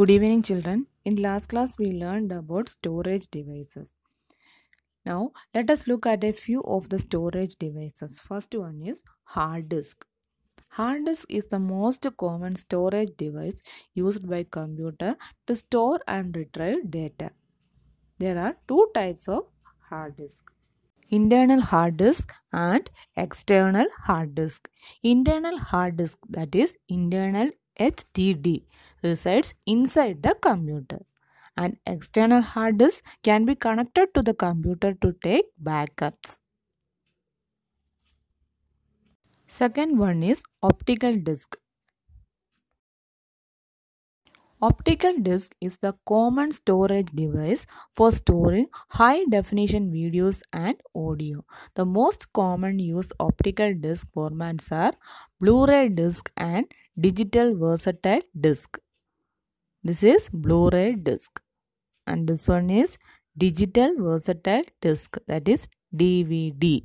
Good evening children. In last class we learned about storage devices. Now let us look at a few of the storage devices. First one is hard disk. Hard disk is the most common storage device used by computer to store and retrieve data. There are two types of hard disk. Internal hard disk and external hard disk. Internal hard disk that is internal HDD resides inside the computer. An external hard disk can be connected to the computer to take backups. Second one is optical disk. Optical disc is the common storage device for storing high definition videos and audio. The most common used optical disc formats are Blu-ray disc and digital versatile disc. This is Blu-ray disc and this one is digital versatile disc that is DVD.